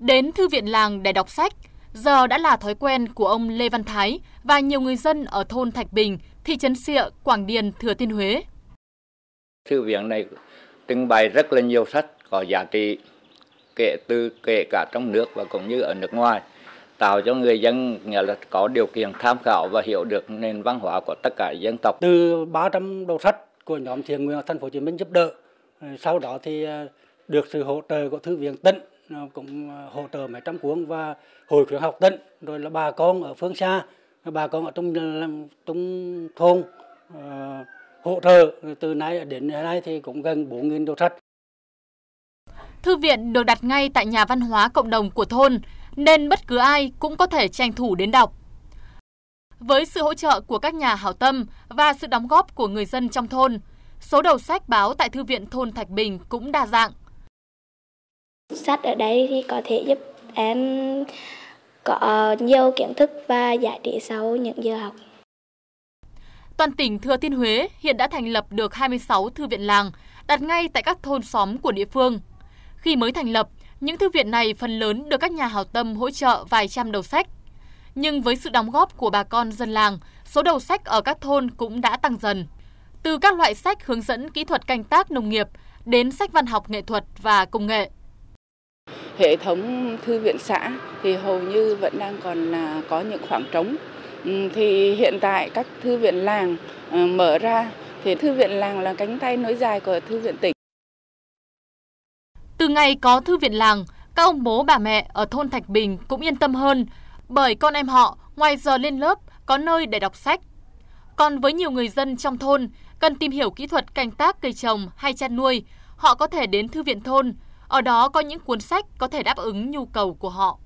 Đến thư viện làng để đọc sách giờ đã là thói quen của ông Lê Văn Thái và nhiều người dân ở thôn Thạch Bình, thị trấn Sịa, Quảng Điền, Thừa Thiên Huế. Thư viện này trưng bày rất là nhiều sách có giá trị kể từ kể cả trong nước và cũng như ở nước ngoài tạo cho người dân nghĩa là có điều kiện tham khảo và hiểu được nền văn hóa của tất cả dân tộc. Từ 300 đầu sách của nhóm thiện nguyện ở thành phố Hồ Chí Minh giúp đỡ, ờ, sau đó thì ờ, được sự hỗ trợ của thư viện tỉnh cũng ờ, hỗ trợ mấy trăm cuốn và hội khuyến học tỉnh rồi là bà con ở phương xa bà con ở trong ờ, trong thôn ờ, hỗ trợ từ nay đến nay thì cũng gần 4.000 đồ sách. Thư viện được đặt ngay tại nhà văn hóa cộng đồng của thôn nên bất cứ ai cũng có thể tranh thủ đến đọc. Với sự hỗ trợ của các nhà hảo tâm và sự đóng góp của người dân trong thôn, số đầu sách báo tại thư viện thôn Thạch Bình cũng đa dạng – Sách ở đây thì có thể giúp em có nhiều kiến thức và giải trí sau những giờ học. Toàn tỉnh Thừa Thiên Huế hiện đã thành lập được 26 thư viện làng, đặt ngay tại các thôn xóm của địa phương. Khi mới thành lập, những thư viện này phần lớn được các nhà hảo tâm hỗ trợ vài trăm đầu sách. Nhưng với sự đóng góp của bà con dân làng, số đầu sách ở các thôn cũng đã tăng dần. Từ các loại sách hướng dẫn kỹ thuật canh tác nông nghiệp đến sách văn học nghệ thuật và công nghệ hệ thống thư viện xã thì hầu như vẫn đang còn là có những khoảng trống. Ừ, thì hiện tại các thư viện làng ờ, mở ra thì thư viện làng là cánh tay nối dài của thư viện tỉnh. Từ ngày có thư viện làng, các ông bố bà mẹ ở thôn Thạch Bình cũng yên tâm hơn bởi con em họ ngoài giờ lên lớp có nơi để đọc sách. Còn với nhiều người dân trong thôn cần tìm hiểu kỹ thuật canh tác cây trồng hay chăn nuôi, họ có thể đến thư viện thôn ở đó có những cuốn sách có thể đáp ứng nhu cầu của họ.